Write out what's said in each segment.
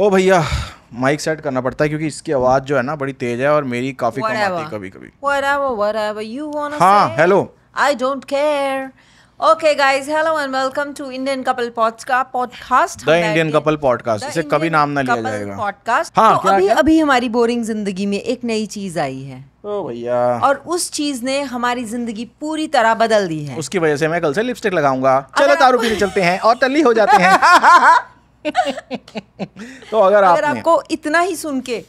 ओ भैया mic set करना पड़ता है क्योंकि इसकी आवाज जो है ना बड़ी तेज है और मेरी काफी कम आती कभी कभी हाँ hello I don't care okay guys hello and welcome to Indian couple podcast the Indian couple podcast इसे कभी नाम ना लिया जाएगा. पॉडकास्ट हाँ, तो अभी क्या? अभी हमारी बोरिंग जिंदगी में एक नई चीज आई है. ओ भैया. और उस चीज ने हमारी जिंदगी पूरी तरह बदल दी है. उसकी वजह से मैं कल से लिपस्टिक लगाऊंगा. चलो दारू पीने चलते हैं और टल्ली हो जाते हैं. तो अगर, अगर आपने, आपको इतना ही सुन के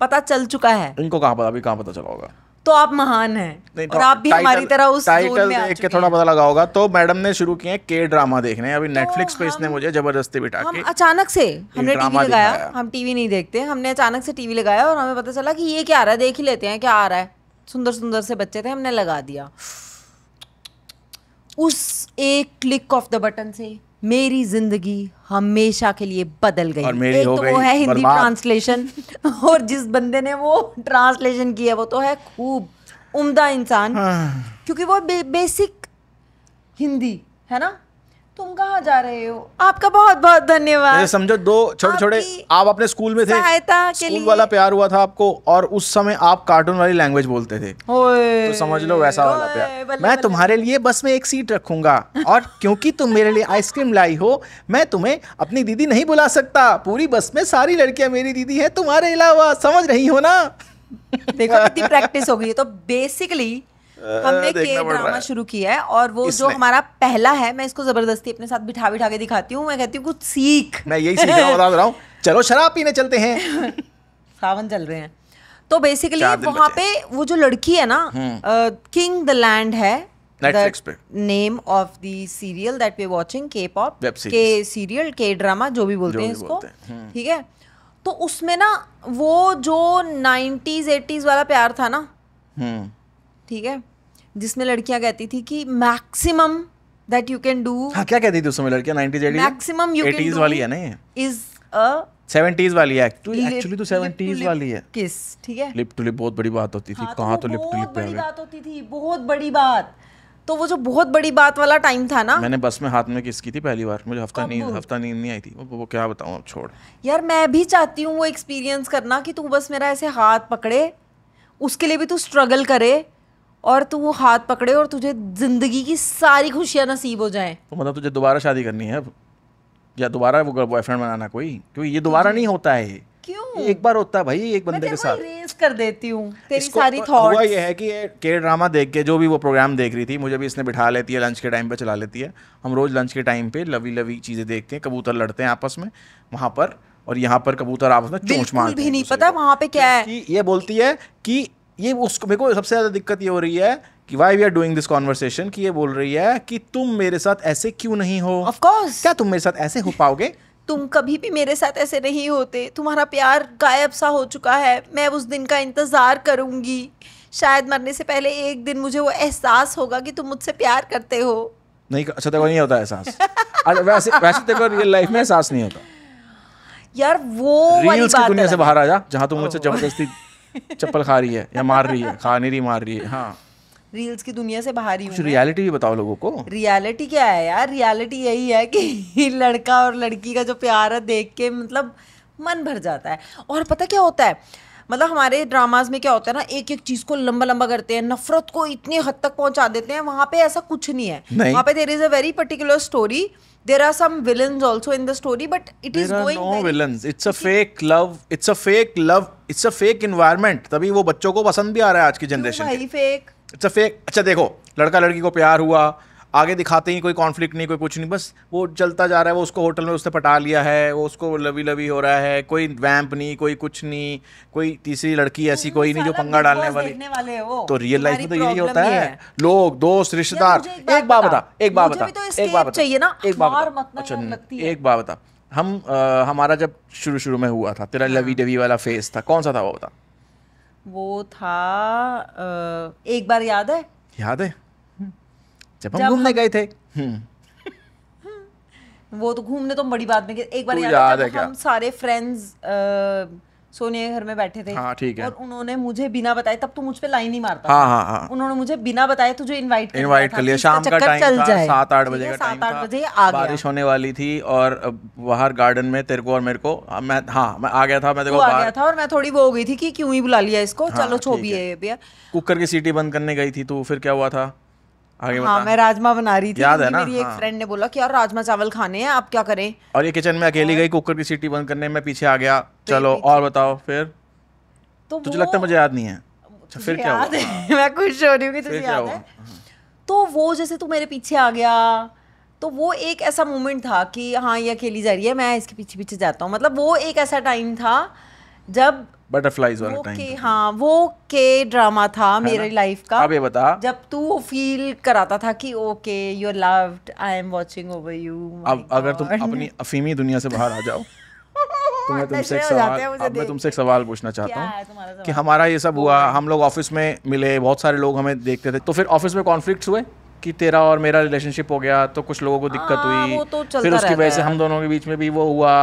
पता चल चुका है इनको कहाँ पता अभी कहाँ पता चला होगा तो आप महान हैं तो और आप भी हमारी तरह उस टाइटल देख के थोड़ा पता लगा होगा तो मैडम ने शुरू किए के ड्रामा देखने अभी नेटफ्लिक्स तो पे इसने मुझे जबरदस्ती बिठा के अचानक से हमने टीवी लगाया हम टीवी नहीं देखते हमने अचानक से टीवी लगाया और हमें पता चला कि ये क्या आ रहा है देख ही लेते हैं क्या आ रहा है सुंदर सुंदर से बच्चे थे हमने लगा दिया उस एक क्लिक ऑफ द बटन से मेरी जिंदगी हमेशा के लिए बदल गई और मेरी एक हो तो गई, वो है हिंदी ट्रांसलेशन और जिस बंदे ने वो ट्रांसलेशन किया वो तो है खूब उम्दा इंसान हाँ। क्योंकि वो बे, बेसिक हिंदी है ना तुम कहाँ जा रहे हो आपका बहुत बहुत धन्यवाद समझो दो छोटे छोटे आप अपने स्कूल में थे स्कूल वाला प्यार हुआ था आपको और उस समय आप कार्टून वाली लैंग्वेज बोलते थे तो समझ लो वैसा वाला प्यार बल्ले, मैं तुम्हारे लिए बस में एक सीट रखूंगा और क्योंकि तुम मेरे लिए आइसक्रीम लाई हो मैं तुम्हें अपनी दीदी नहीं बुला सकता पूरी बस में सारी लड़कियां मेरी दीदी है तुम्हारे अलावा समझ रही हो ना देखो कितनी प्रैक्टिस हो गई तो बेसिकली हमने के ड्रामा शुरू किया है और वो जो हमारा पहला है मैं इसको जबरदस्ती अपने साथ बिठा बिठा के दिखाती हूँ मैं कहती हूँ कुछ सीख मैं यही सीख रहा हूँ रहा हूँ चलो शराब पीने चलते हैं सावन चल रहे हैं तो बेसिकली वहाँ पे वो जो लड़की है ना किंग द लैंड है name of the serial that we watching K pop K serial K drama जो भी बोलते हैं इसको हम्म। ठीक है तो उसमें ना वो जो नाइन्टीज एटीज वाला प्यार था ना हम्म। ठीक है जिसमें लड़कियां कहती थी कि maximum that you can do हाँ क्या कहती थी उसमें लड़कियां 90s 80s maximum you can वाली है ना ये इज अ 70s वाली है एक्चुअली एक्चुअली तो 70s वाली है किस ठीक है लिप टू लिप बहुत बड़ी बात होती थी हाँ, तो कहाँ तो लिप टू लिप बड़ी बात होती थी बहुत बड़ी बात तो वो जो बहुत बड़ी बात वाला टाइम था ना मैंने बस में हाथ में किस की थी पहली बार मुझे हफ्ता नींद हफ्ता नींद नहीं आई थी वो, वो क्या बताऊँ अब छोड़ यार मैं भी चाहती हूँ वो एक्सपीरियंस करना कि तू बस मेरा ऐसे हाथ पकड़े उसके लिए भी तू स्ट्रगल करे और तू वो हाथ पकड़े और तुझे जिंदगी की सारी खुशियाँ नसीब हो जाए तो मतलब तुझे दोबारा शादी करनी है अब या दोबारा वो बॉयफ्रेंड बनाना कोई क्योंकि ये दोबारा नहीं होता है क्यों एक बार होता है भाई एक बंदे के साथ रेस कर देती हूं, तेरी सारी थॉट तो हुआ ये है कि के ड्रामा देख के जो भी वो प्रोग्राम देख रही थी मुझे भी इसने बिठा लेती है लंच के टाइम पे चला लेती है हम रोज लंच के टाइम पे लवी लवी चीजें देखते हैं कबूतर लड़ते हैं आपस में वहां पर और यहाँ पर कबूतर आपस में चोच मारते भी नहीं पता वहाँ पे क्या है ये बोलती है कि ये उसको मेरे को सबसे ज़्यादा दिक्कत ये हो रही है कि why we are doing this conversation कि ये बोल रही है कि तुम मेरे साथ ऐसे क्यों नहीं हो ऑफ कोर्स क्या तुम मेरे साथ ऐसे हो पाओगे तुम कभी भी मेरे साथ ऐसे नहीं होते तुम्हारा प्यार गायब सा हो चुका है मैं उस दिन का इंतज़ार करूँगी शायद मरने से पहले एक दिन मुझे वो एहसास होगा कि तुम मुझसे प्यार करते हो नहीं अच्छा तेरे को नहीं होता एहसास वैसे वैसे तेरे को रियल लाइफ में एहसास नहीं होता यार वो रील्स की दुनिया से बाहर आ जा जहां तुम मुझसे oh. जबरदस्ती चप्पल खा रही है या मार रही है खा नहीं रही मार रही है हाँ रील्स की दुनिया से बाहर ही कुछ रियलिटी भी बताओ लोगों को रियलिटी क्या है यार रियलिटी यही है कि लड़का और लड़की का जो प्यार है देख के मतलब मन भर जाता है और पता क्या होता है मतलब हमारे ड्रामाज में क्या होता है ना एक एक चीज को लंबा लंबा करते हैं नफरत को इतनी हद तक पहुंचा देते हैं वहां पे ऐसा कुछ नहीं है नहीं। वहां पे there is a very particular story there are some villains also in the story but it there is going no very... villains it's a fake love it's a fake love it's a fake environment tabhi wo bachcho ko pasand bhi aa raha hai aaj ki generation bhai fake it's a fake acha dekho ladka ladki ko pyar hua आगे दिखाते ही कोई conflict नहीं कोई कुछ नहीं बस वो चलता जा रहा है वो उसको होटल में उसने पटा लिया है वो उसको लवी लवी हो रहा है कोई वैम्प नहीं कोई कुछ नहीं कोई तीसरी लड़की ऐसी हम्म, कोई नहीं जो पंगा डालने वाली वाले तो रियल लाइफ में तो यही होता है।, लोग दोस्त रिश्तेदार एक बात बता एक बात बता एक बात तो चाहिए ना एक बात अच्छा एक बात बता हम हमारा जब शुरू शुरू में हुआ था तेरा हाँ। लवी डवी वाला फेस था कौन सा था वो बता वो था एक बार याद है याद है जब हम घूमने गए थे हम्म। वो तो घूमने तो बड़ी बात में एक बार याद है हम सारे फ्रेंड्स सोनिया के घर में बैठे थे हाँ, ठीक है और उन्होंने मुझे बिना बताए तब तो मुझ पे लाइन ही मारता हाँ, हाँ, हाँ. उन्होंने मुझे बिना बताए तुझे इनवाइट इनवाइट कर लिया शाम का टाइम सात आठ बजे का टाइम सात आठ बजे बारिश होने वाली थी और बाहर गार्डन में तेरे को और मेरे को मैं हाँ मैं आ गया था मैं देखो आ गया था और मैं थोड़ी वो हो गई थी कि क्यों ही बुला लिया इसको हाँ, चलो छोड़िए भैया कुकर की सीटी बंद करने गई थी तो फिर क्या हुआ था आगे हाँ, मैं राजमा बना रही थी याद है ना मेरी एक हाँ. फ्रेंड ने बोला कि यार राजमा चावल खाने हैं आप क्या करें और ये किचन में अकेली गई कुकर की सीटी बंद करने में पीछे आ गया तो चलो और बताओ फिर तो तुझे लगता मुझे याद नहीं है अच्छा, फिर क्या याद है मैं खुश हो रही हूँ कि तुझे याद है तो वो जैसे तू मेरे पीछे आ गया तो वो एक ऐसा मोमेंट था कि हाँ ये अकेली जा रही है मैं इसके पीछे पीछे जाता हूँ मतलब वो एक ऐसा टाइम था जब बटरफ्लाईज वाला टाइम हाँ वो के ड्रामा था मेरी लाइफ का अब ये बता जब तू फील कराता था कि okay you are loved I am watching over you अब अगर तुम अपनी अफीमी दुनिया से बाहर आ जाओ तो मैं तुमसे एक सवाल अब मैं तुमसे एक सवाल पूछना चाहता हूँ कि हमारा ये सब हुआ हम लोग ऑफिस में मिले बहुत सारे लोग हमें देखते थे तो फिर ऑफिस में कॉन्फ्लिक्ट हुए कि तेरा और मेरा रिलेशनशिप हो गया तो कुछ लोगों को दिक्कत हाँ, हुई तो फिर उसकी वजह से हम दोनों के बीच में भी वो हुआ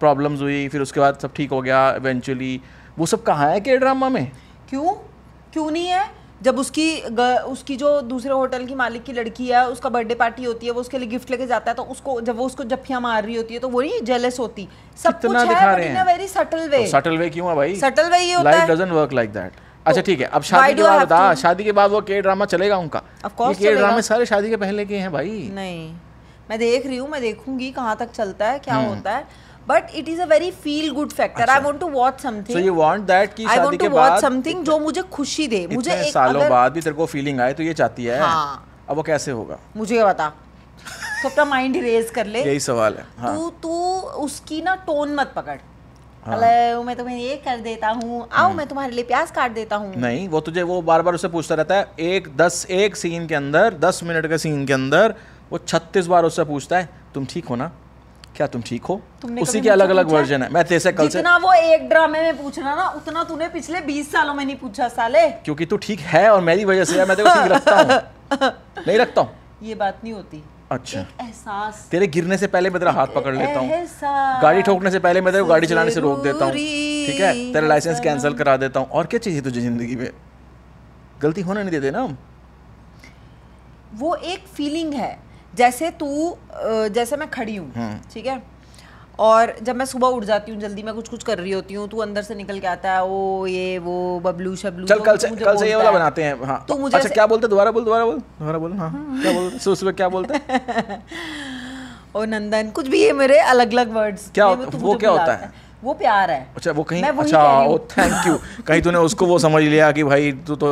प्रॉब्लम्स हुई फिर उसके बाद सब ठीक हो गया इवेंचुअली वो सब कहाँ है के ड्रामा में क्यों क्यों नहीं है जब उसकी उसकी जो दूसरे होटल की मालिक की लड़की है उसका बर्थडे पार्टी होती है वो उसके लिए गिफ्ट लेके जाता है तो उसको जब वो उसको जफ्फियां मार रही होती है तो वो नहीं जेलस होती सब कुछ है दिखा इन वेरी सटल वे तो सटल वे क्यों है भाई सटल वे ही होता Life है डजंट वर्क लाइक दैट अच्छा ठीक है अब शादी के बाद बता शादी के बाद वो के ड्रामा चलेगा उनका के ड्रामे सारे शादी के पहले के हैं भाई नहीं मैं देख रही हूँ मैं देखूंगी कहाँ तक चलता है क्या हम्म। होता है but it is a very feel good factor I want to watch something so you want that something जो मुझे खुशी दे मुझे एक सालों बाद भी तेरे को फीलिंग आए तो ये चाहती है हाँ, अब वो कैसे होगा मुझे बता तो अपना माइंड रेज कर ले यही सवाल है हाँ. तू तू उसकी ना टोन मत पकड़ हाँ। मैं तुम्हें ये कर देता हूँ आओ हम्म। मैं तुम्हारे लिए प्याज काट देता हूँ नहीं वो तुझे वो बार बार उससे पूछता रहता है एक दस एक सीन के अंदर दस मिनट के सीन के अंदर वो छत्तीस बार उससे पूछता है तुम ठीक हो ना क्या तुम ठीक हो उसी के अलग अलग वर्जन है मैं तेरे कल जितना से... वो एक ड्रामे में पूछ रहा ना उतना तूने पिछले बीस सालों में नहीं पूछा साले क्योंकि तू ठीक है और मेरी वजह से मैं तेरे को ठीक रखता हूँ नहीं रखता हूँ ये बात नहीं होती अच्छा एहसास तेरे गिरने से पहले मैं तेरा हाथ पकड़ लेता हूँ गाड़ी ठोकने से पहले मैं तेरे गाड़ी चलाने से रोक देता हूँ ठीक है तेरा लाइसेंस कैंसिल करा देता हूँ और क्या चाहिए तुझे जिंदगी में गलती होने नहीं देते ना हम वो एक फीलिंग है जैसे तू जैसे मैं खड़ी हूँ हम्म। ठीक है और जब मैं सुबह उठ जाती हूँ जल्दी मैं कुछ कुछ कर रही होती हूँ तू अंदर से निकल के आता है ओ ये वो बबलू शबलू चल तो कल से कल से ये वाला बनाते हैं हाँ तो मुझे अच्छा क्या बोलते दोबारा बोल दोबारा बोल दोबारा बोल हाँ क्या बोल सुबह सुबह क्या बोलते ओ नंदन कुछ भी ये मेरे अलग अलग वर्ड्स क्या वो क्या होता है वो प्यार है अच्छा वो कहीं अच्छा ओ थैंक यू कहीं तूने उसको वो समझ लिया कि भाई तू तो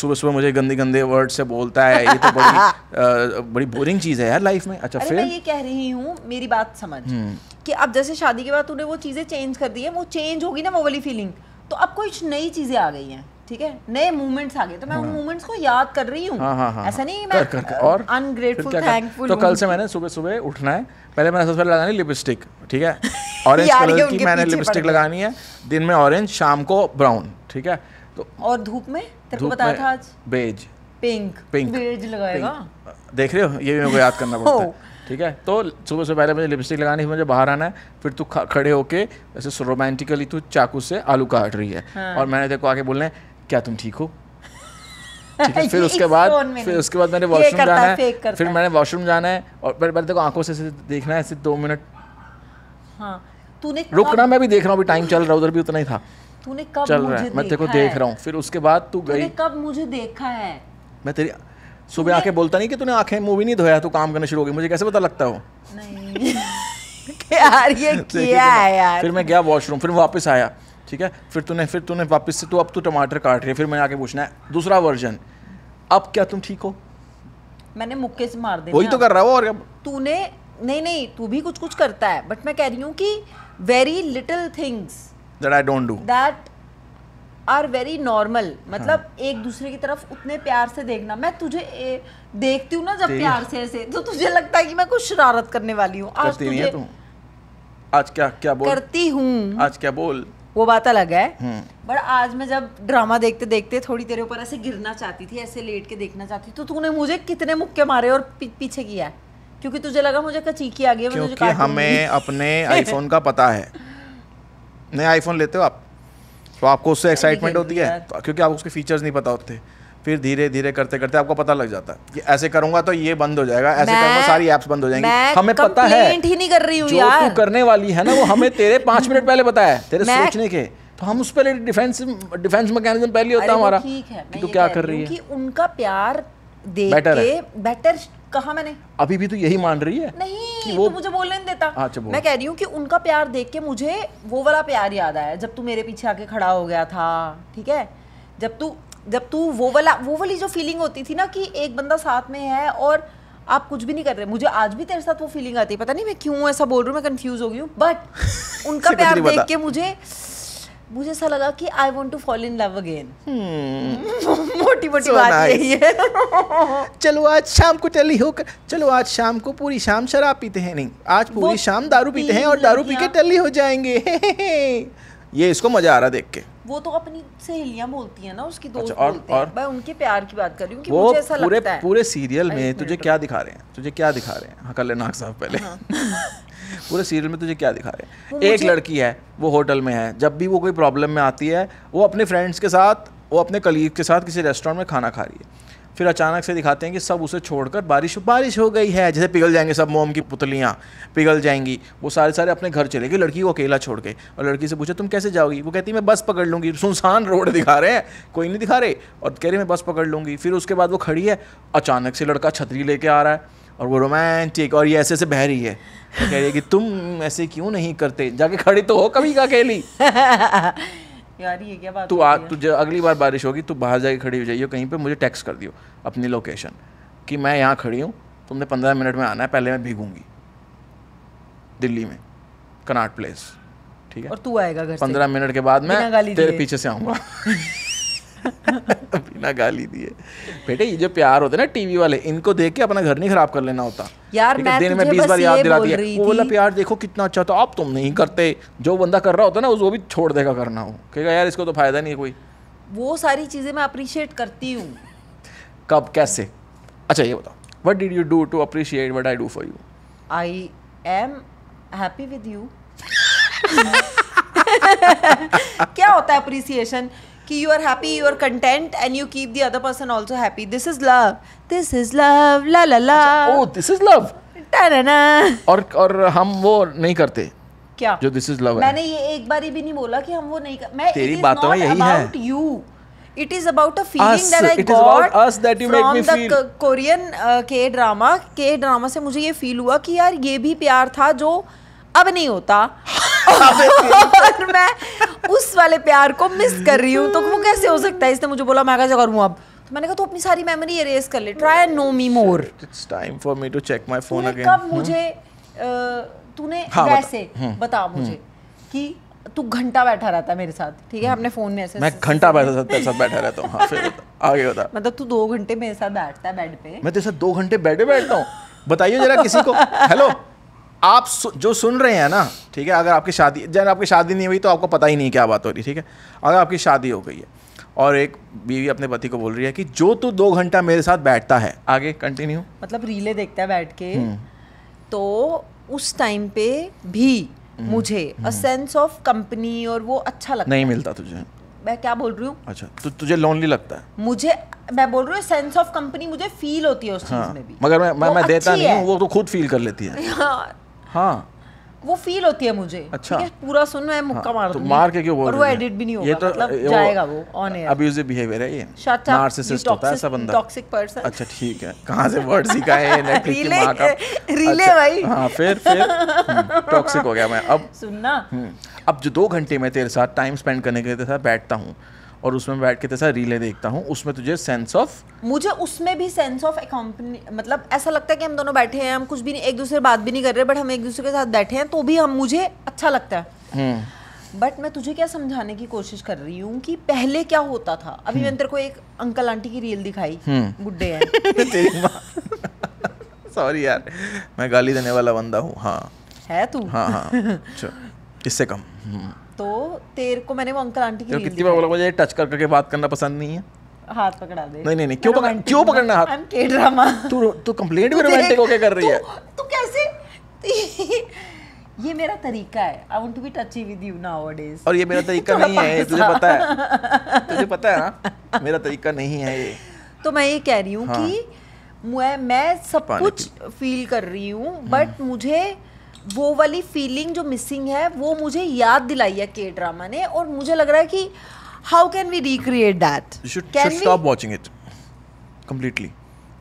सुबह सुबह मुझे गंदे गंदे वर्ड से बोलता है ये तो बड़ी आ, बड़ी बोरिंग चीज़ है यार लाइफ में अच्छा फिर मैं ये कह रही हूँ मेरी बात समझ हम्म। कि अब जैसे शादी के बाद तूने वो चीज़ें चेंज कर दी है वो चेंज होगी ना वो वाली फीलिंग तो अब कुछ नई चीज़ें आ गई हैं ठीक है नए मूवमेंट्स आ गए तो मैं उन मूवमेंट्स हाँ। को याद कर रही हूँ हाँ, हाँ, ऐसा नहीं मैं और अनग्रेटफुल थैंकफुल तो कल से मैंने सुबह सुबह उठना है पहले मैंने सबसे पहले लगानी लिपस्टिक ठीक है ऑरेंज कलर की मैंने लिपस्टिक लगानी है दिन में ऑरेंज शाम को ब्राउन ठीक है तो और धूप में तेरे को बताया था आज बेज पिंक पिंक बेज लगाएगा देख रहे हो ये भी मेरे को याद करना पड़ता है oh। ठीक है तो सुबह से पहले मुझे लिपस्टिक लगानी है मुझे बाहर आना है फिर तू खड़े होके ऐसे रोमांटिकली तू चाकू से आलू काट रही है हाँ। और मैंने तेरे को आके बोलना है क्या तुम ठीक हो ठीक है फिर उसके बाद फिर उसके बाद मैंने वॉशरूम जाना है फिर मैंने वॉशरूम जाना है और पहले देखो आंखों से देखना है सिर्फ दो मिनट हाँ, रुकना मैं भी देख रहा हूँ टाइम चल रहा उधर भी उतना ही था तूने कब चल रहा है मैं तेरे देख रहा हूँ फिर उसके बाद तू गई कब मुझे देखा है मैं तेरी सुबह आके बोलता नहीं कि तूने आंखें मुंह भी नहीं धोया तू काम करना शुरू हो गई मुझे कैसे पता लगता हो यार ये है यार फिर मैं गया वॉशरूम फिर वापस आया ठीक है फिर तूने फिर तूने वापस से तो अब तू टमाटर काट रही है फिर मैंने आके पूछना है दूसरा वर्जन अब क्या तुम ठीक हो मैंने मुक्के से मार दिया वही तो कर रहा हो और तूने नहीं नहीं तू भी कुछ कुछ करता है बट मैं कह रही हूँ कि very little things that I don't do that are very normal मतलब हाँ. एक दूसरे की तरफ उतने प्यार से देखना मैं तुझे ए, देखती हूँ ना जब प्यार से ऐसे तो तुझे लगता है कि मैं कुछ शरारत करने वाली हूँ आज तुझे आज क्या क्या बोल करती हूँ आज क्या बोल वो बात अलग है हम्म। बट आज मैं जब ड्रामा देखते देखते थोड़ी तेरे ऊपर ऐसे गिरना चाहती थी ऐसे लेट के देखना चाहती तो तूने मुझे कितने मुक्के मारे और पीछे किया क्योंकि तुझे लगा मुझे कचीकी आ गई क्योंकि हमें अपने आईफोन का पता है नया आईफोन लेते हो आप तो आपको उससे एक्साइटमेंट होती है तो क्योंकि आपको उसके फीचर्स नहीं पता होते फिर धीरे धीरे करते करते आपको पता लग जाता है कि ऐसे करूंगा तो ये बंद हो जाएगा ऐसे करूंगा सारी एप्स बंद हो जाएंगी हमें पता है ही नहीं कर रही हूं जो यार। तू करने वाली है ना वो हमें तेरे पांच मिनट पहले बताया है तेरे सोचने के तो हम उस पहले डिफेंस डिफेंस मैकेनिज्म पहले होता हमारा कि तू क्या कर रही है उनका प्यार देख बेटर के बेटर कहा मैंने अभी भी तो यही मान रही है नहीं कि वो तो मुझे बोलने नहीं देता हाँ, अच्छा मैं कह रही हूँ कि उनका प्यार देख के मुझे वो वाला प्यार याद आया जब तू मेरे पीछे आके खड़ा हो गया था ठीक है जब तू जब तू वो वाला वो वाली जो फीलिंग होती थी ना कि एक बंदा साथ में है और आप कुछ भी नहीं कर रहे मुझे आज भी तेरे साथ वो फीलिंग आती है पता नहीं मैं क्यों ऐसा बोल रही हूँ मैं कंफ्यूज हो गई हूँ बट उनका प्यार देख के मुझे मुझे ऐसा लगा कि I want to fall in love again मोटी मोटी so बात nice. यही है चलो आज शाम को टली होकर चलो आज शाम को पूरी शाम शराब पीते हैं नहीं आज पूरी शाम दारू पीते हैं और दारू पी के टेली हो जाएंगे ये इसको मजा आ रहा देख के वो तो अपनी सहेलियां बोलती है ना उसकी दोस्त अच्छा, और, बोलते और, हैं मैं उनके प्यार की बात कर रही हूँ कि मुझे ऐसा पूरे, लगता है पूरे सीरियल में तुझे तो- क्या दिखा रहे हैं तुझे क्या दिखा रहे हैं हाँ कर लेना साहब पहले हाँ। पूरे सीरियल में तुझे क्या दिखा रहे हैं एक लड़की है वो होटल में है जब भी वो कोई प्रॉब्लम में आती है वो अपने फ्रेंड्स के साथ वो अपने कलीग के साथ किसी रेस्टोरेंट में खाना खा रही है फिर अचानक से दिखाते हैं कि सब उसे छोड़कर बारिश बारिश हो गई है जैसे पिघल जाएंगे सब मोम की पुतलियाँ पिघल जाएंगी वो सारे सारे अपने घर चले गए लड़की को अकेला छोड़ के और लड़की से पूछा तुम कैसे जाओगी वो कहती मैं बस पकड़ लूँगी सुनसान रोड दिखा रहे हैं कोई नहीं दिखा रहे और कह रही मैं बस पकड़ लूँगी फिर उसके बाद वो खड़ी है अचानक से लड़का छतरी लेके आ रहा है और वो रोमांटिक और ये ऐसे ऐसे बह रही है कह रही है कि तुम ऐसे क्यों नहीं करते जाके खड़ी तो हो कभी का अकेली यार ये क्या बात तू आ अगली बार बारिश होगी तू बाहर जाके खड़ी हो जाइयो कहीं पे मुझे टैक्स कर दियो अपनी लोकेशन कि मैं यहाँ खड़ी हूँ तुमने पंद्रह मिनट में आना है पहले मैं भीगूंगी दिल्ली में कनाट प्लेस ठीक है और तू आएगा घर पंद्रह मिनट के बाद मैं तेरे पीछे से आऊँगा बिना गाली दिए बेटे ये जो प्यार होते ना टीवी वाले इनको देख के अपना घर नहीं खराब कर लेना होता यार मैं दिन में बीस बार याद दिला दिया वो वाला प्यार देखो कितना अच्छा था आप तुम नहीं करते जो बंदा कर रहा होता ना उसको भी छोड़ देगा करना हो कहेगा यार इसको तो फायदा नहीं है कोई वो सारी चीजें मैं अप्रिशिएट करती हूँ कब कैसे अच्छा ये बताओ what did you do to appreciate what I do for you I am happy with you क्या होता है अप्रिसिएशन कि you are happy you are content and you keep the other person also happy this is love this is love la la la oh this is love और और हम वो नहीं करते क्या जो दिस इज लव मैंने ये एक बार भी नहीं बोला कि हम वो नहीं कर... मैं तेरी बातों में यही है you it is about a feeling that I got it got is about us that you from make me the feel. Korean uh, K drama से मुझे ये फील हुआ कि यार ये भी प्यार था जो अब नहीं होता और मैं उस वाले प्यार को मिस कर रही हूँ तो वो कैसे हो सकता है इसने मुझे बोला मैं कैसे करूँ अब तो मैंने कहा तू तो अपनी सारी मेमोरी इरेज कर ले try and know me more it's time for me to check my phone again कब हम्म। मुझे तूने हाँ, वैसे हम्म। बता हम्म। मुझे कि तू घंटा बैठा रहता है मेरे साथ ठीक है हमने फोन में ऐसे मैं घंटा बैठा तेरे साथ बैठा रहता हूँ हाँ, फिर आगे बता मतलब तू दो घंटे मेरे साथ बैठता है बेड पे मैं तेरे साथ दो घंटे बैठे बैठता हूँ बताइए जरा किसी को हेलो आप सु, जो सुन रहे हैं ना ठीक है अगर आपकी शादी जैन आपकी शादी नहीं हुई तो आपको पता ही नहीं क्या बात हो रही ठीक है अगर आपकी शादी हो गई है और एक बीवी अपने पति को बोल रही है कि जो तू दो घंटा मेरे साथ बैठता है आगे कंटिन्यू मतलब रीले देखता है बैठ के हम्म। तो उस टाइम पे भी हम्म। मुझे अ सेंस ऑफ कंपनी और वो अच्छा लगता नहीं मिलता तुझे मैं क्या बोल रही हूँ अच्छा तो तु, तुझे लोनली लगता है मुझे मैं बोल रही हूँ सेंस ऑफ कंपनी मुझे फील होती है उस चीज हाँ, में भी मगर मैं मैं, मैं देता नहीं हूँ वो तो खुद फील कर लेती है यार हाँ, हाँ वो फील होती है मुझे अच्छा है, पूरा सुन मैं हाँ, मुक्का मार तो मार के क्यों बोल रहे हैं एडिट भी नहीं होगा तो मतलब वो, जाएगा वो ऑन एयर अब्यूजिव बिहेवियर है ये नार्सिसिस्ट होता है ऐसा बंदा टॉक्सिक पर्सन अच्छा ठीक है कहां से वर्ड सीखा है ने की मां का रीले भाई हां फिर फिर टॉक्सिक हम्म, हो गया मैं अब सुनना हम्म, अब जो दो घंटे मैं तेरे साथ टाइम स्पेंड करने के लिए तेरे बैठता हूँ और उसमें बैठ के तैसा रीले देखता हूँ उसमें तुझे सेंस ऑफ मुझे उसमें भी सेंस ऑफ कंपनी मतलब ऐसा लगता है कि हम दोनों बैठे हैं हम कुछ भी नहीं एक दूसरे बात भी नहीं कर रहे बट हम एक दूसरे के साथ बैठे हैं तो भी हम मुझे अच्छा लगता है बट हम्म। मैं तुझे क्या समझाने की कोशिश कर रही हूँ कि पहले क्या होता था अभी मैंने हम्म। तेरे को एक अंकल आंटी की रील दिखाई बुढ़े हम्म। हैं सॉरी यार मैं गाली देने वाला बंदा हूँ हाँ है तू हाँ हाँ इससे कम तो तेरे को मैंने वो अंकल आंटी की कितनी बार बोला मुझे टच कर करके बात करना पसंद नहीं है हाथ पकड़ा दे नहीं नहीं नहीं क्यों पकड़ क्यों पकड़ना हाथ आई एम के ड्रामा तू तू कंप्लेंट भी रोमांटिक होके कर रही है तू कैसे ये मेरा तरीका है I want to be touchy with you nowadays और ये मेरा तरीका नहीं है तुझे पता है तुझे पता है ना हाँ? मेरा तरीका नहीं है ये तो मैं ये कह रही हूँ कि हाँ। मैं मैं सब कुछ फील कर रही हूँ बट हम्म। मुझे वो वाली फीलिंग जो मिसिंग है वो मुझे याद दिलाई है के ड्रामा ने और मुझे लग रहा है कि how can we recreate that stop watching it completely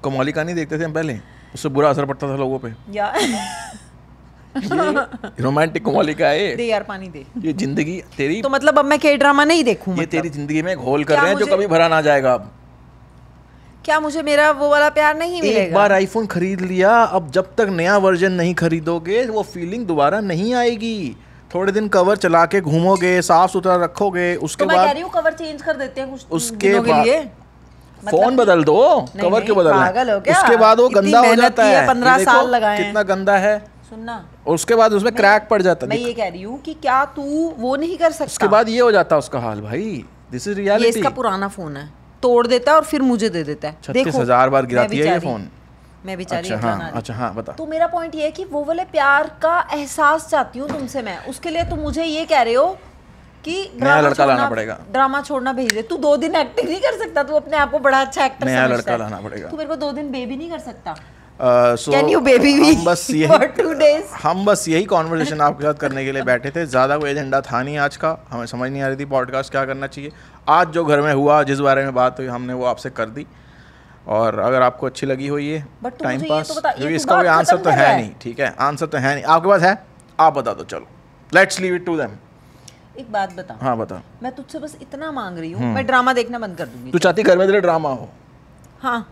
कमाली कहानी देखते थे हम पहले उससे बुरा असर पड़ता था लोगों पे या रोमांटिक कमाली का है दे यार पानी दे ये जिंदगी तेरी तो मतलब अब मैं के ड्रामा नहीं देखूं ये मतलब। तेरी जिंदगी में घोल कर रहे हैं जो कभी भरा ना जाएगा अब क्या मुझे मेरा वो वाला प्यार नहीं मिलेगा एक बार आईफोन खरीद लिया अब जब तक नया वर्जन नहीं खरीदोगे वो फीलिंग दोबारा नहीं आएगी थोड़े दिन कवर चला के घूमोगे साफ सुथरा रखोगे उसके तो बाद कवर चेंज कर देते हैं कुछ उसके बाद मतलब फोन बदल दो कवर क्यों बदल उसके बाद वो गंदा हो जाता है पंद्रह साल लगाए कितना गंदा है सुनना उसके बाद उसमें क्रैक पड़ जाता मैं ये कह रही हूँ कि क्या तू वो नहीं कर सकता उसके बाद ये हो जाता है उसका हाल भाई दिस इज रियलिटी इसका पुराना फोन है तोड़ देता है और फिर मुझे दे देता है छत्तीस हजार बार गिराती है ये फोन मैं बेचारी अच्छा हाँ, अच्छा हाँ, बता तो मेरा पॉइंट ये है कि वो वाले प्यार का एहसास चाहती हूँ तुमसे मैं उसके लिए तुम मुझे ये कह रहे हो कि नया लड़का लाना पड़ेगा ड्रामा छोड़ना भेज दे तू दो दिन एक्टिंग नहीं कर सकता तू अपने आप को बड़ा अच्छा एक्टर नया लड़का लाना पड़ेगा तू मेरे को दो दिन बेबी नहीं कर सकता सो कैन यू बेबी हम बस यही टू डेज हम बस यही कॉन्वर्जेशन आपके साथ करने के लिए बैठे थे ज़्यादा कोई एजेंडा था नहीं आज का हमें समझ नहीं आ रही थी पॉडकास्ट क्या करना चाहिए आज जो घर में हुआ जिस बारे में बात हुई हमने वो आपसे कर दी और अगर आपको अच्छी लगी हो ये टाइम तो तो पास क्योंकि तो इसका कोई आंसर तो है नहीं ठीक है आंसर तो है नहीं आपके पास है आप बता दो चलो let's leave it to them एक बात बता हाँ बता मैं तुझसे बस इतना मांग रही हूँ हम्म। मैं ड्रामा देखना बंद कर दूंगी तू चाहती घर में ड्रामा हो हाँ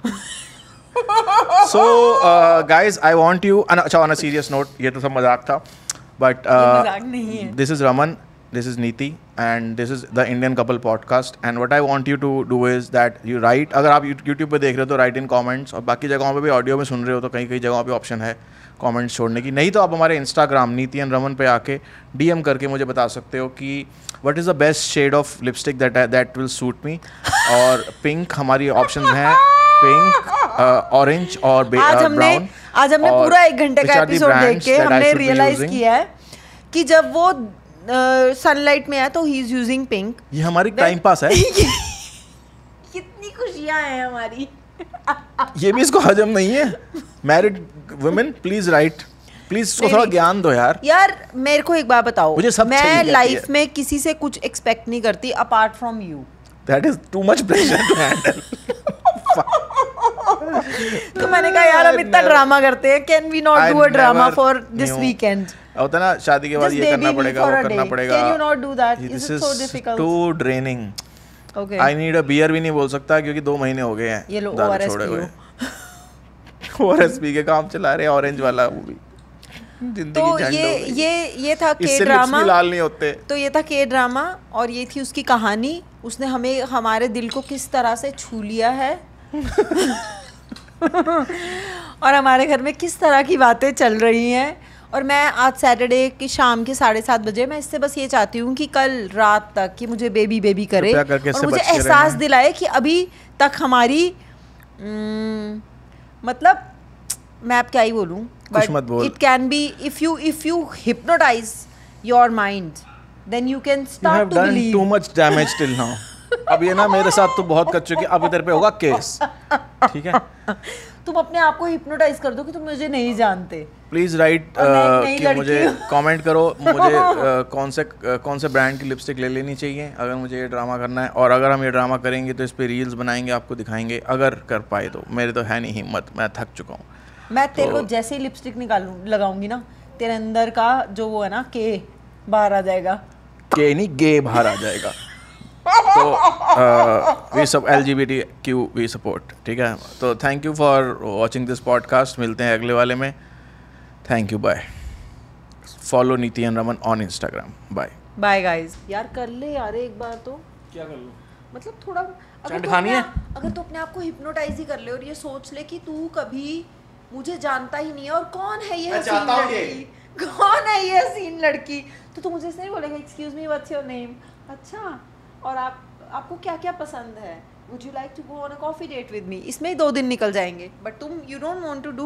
so guys I want you अच्छा ऑन अ सीरियस नोट ये तो सब मजाक था but this is Raman this is Niti and this is the Indian couple podcast and what I want you to do is that you write अगर आप YouTube पर देख रहे हो तो राइट इन कॉमेंट्स और बाकी जगहों पर भी ऑडियो में सुन रहे हो तो कहीं कहीं जगहों पर ऑप्शन है कॉमेंट्स छोड़ने की नहीं तो आप हमारे इंस्टाग्राम नीति एंड रमन पर आके डी एम करके मुझे बता सकते हो कि what is the best shade of lipstick that that will suit me और पिंक हमारी ऑप्शन हैं पिंक ऑरेंज और आज हमने आज हमने पूरा एक घंटे का एपिसोड देख के हमने रियलाइज किया है कि जब वो सनलाइट uh, में है तो ही इज यूजिंग पिंक ये हमारी टाइम पास है कितनी खुशियां हैं हमारी ये भी इसको हजम नहीं है married women please right please इसको थोड़ा ज्ञान दो यार यार मेरे को एक बात बताओ मुझे सब मैं लाइफ में किसी से कुछ एक्सपेक्ट नहीं करती apart from you that is too much pressure to handle तो मैंने कहा यार अब इतना ड्रामा करते हैं can we not do a drama for this weekend होता ना शादी के बाद ये करना पड़ेगा वो करना पड़ेगा can you not do that this is so difficult to draining okay I need a beer भी नहीं बोल सकता क्योंकि दो महीने हो गए हैं ये लोग ओआरएस छोड़े हुए ओआरएस पी के काम चला रहे हैं ऑरेंज वाला वो भी तो ये ये ये था के ड्रामा लाल नहीं होते तो ये था के ड्रामा और ये थी उसकी कहानी उसने हमें हमारे दिल को किस तरह से छू लिया है और हमारे घर में किस तरह की बातें चल रही हैं और मैं आज सैटरडे की शाम के साढ़े सात बजे मैं इससे बस ये चाहती हूँ कि कल रात तक कि मुझे बेबी बेबी करे और मुझे एहसास दिलाए कि अभी तक हमारी मतलब मैं आप क्या ही बोलूँ but it can be if you if you hypnotize your mind then you can start to believe too much damage till now अब ये ना मेरे साथ तो बहुत कर चुकी अब इधर पे होगा केस ठीक है तुम अपने आप को हिप्नोटाइज कर दो कि तुम मुझे नहीं जानते प्लीज राइट uh, कि मुझे कमेंट करो मुझे आ, uh, कौन से आ, uh, कौन से ब्रांड की लिपस्टिक ले लेनी चाहिए अगर मुझे ये ड्रामा करना है और अगर हम ये ड्रामा करेंगे तो इस पर रील्स बनाएंगे आपको दिखाएंगे अगर कर पाए तो मेरे तो है नहीं हिम्मत मैं थक चुका हूँ मैं तेरे तो को जैसे ही लिपस्टिक निकालू लगाऊंगी ना तेरे अंदर का जो वो है ना के बाहर आ जाएगा के नहीं गे बाहर आ जाएगा वी सब L G B T Q we support ठीक है तो thank you for watching this podcast मिलते हैं अगले वाले में thank you bye follow Niti and Raman on Instagram bye bye guys यार कर ले यार एक बार तो क्या कर लूँ मतलब थोड़ा अगर खानी है अगर तो अपने आप को हिप्नोटाइज ही कर ले और ये सोच ले कि तू कभी मुझे जानता ही नहीं है और कौन है ये हसीन लड़की कौन है ये हसीन लड़की तो तू मुझे नहीं बोलेगा excuse me what's your name अच्छा और आप आपको क्या क्या पसंद है would you like to go on a coffee date with me इसमें ही दो दिन निकल जाएंगे बट तुम you don't want to do